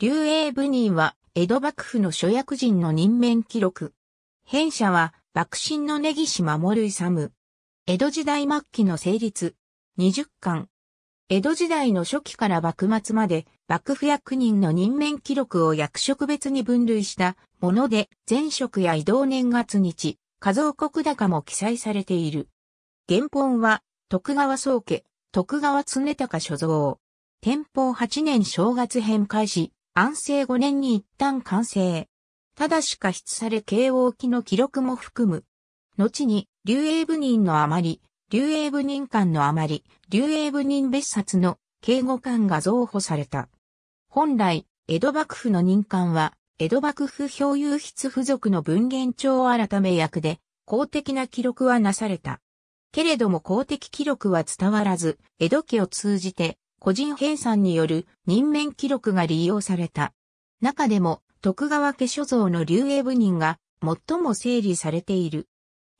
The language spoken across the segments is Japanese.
劉英部人は江戸幕府の諸役人の任免記録。編者は幕臣の根岸守勇。江戸時代末期の成立。二十巻。江戸時代の初期から幕末まで幕府役人の任免記録を役職別に分類したもので前職や移動年月日、家蔵国高も記載されている。原本は徳川宗家、徳川常高所蔵。天保八年正月編開始、安政5年に一旦完成。ただし過失され慶応期の記録も含む。後に、竜英部人の余り、竜英部人間の余り、竜英部人別冊の慶応官が増補された。本来、江戸幕府の任官は、江戸幕府表有筆付属の文言帳を改め役で、公的な記録はなされた。けれども公的記録は伝わらず、江戸家を通じて、個人兵んによる任免記録が利用された。中でも、徳川家所蔵の流営部人が最も整理されている。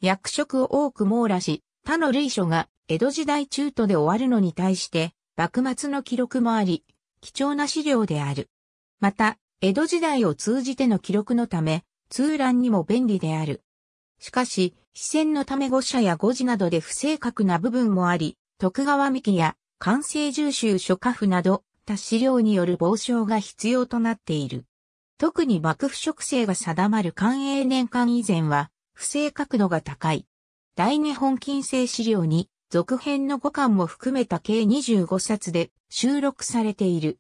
役職を多く網羅し、他の類書が江戸時代中途で終わるのに対して、幕末の記録もあり、貴重な資料である。また、江戸時代を通じての記録のため、通覧にも便利である。しかし、視線のため誤射や誤字などで不正確な部分もあり、徳川三や完成重修諸家譜など、多資料による傍証が必要となっている。特に幕府職制が定まる官営年間以前は、不正確度が高い。大日本金制資料に、続編の5巻も含めた計25冊で収録されている。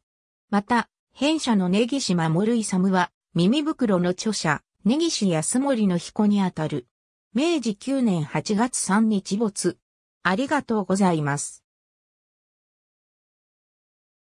また、編者の根岸守勇は、耳袋の著者、根岸安森の彦にあたる。明治9年8月3日没。ありがとうございます。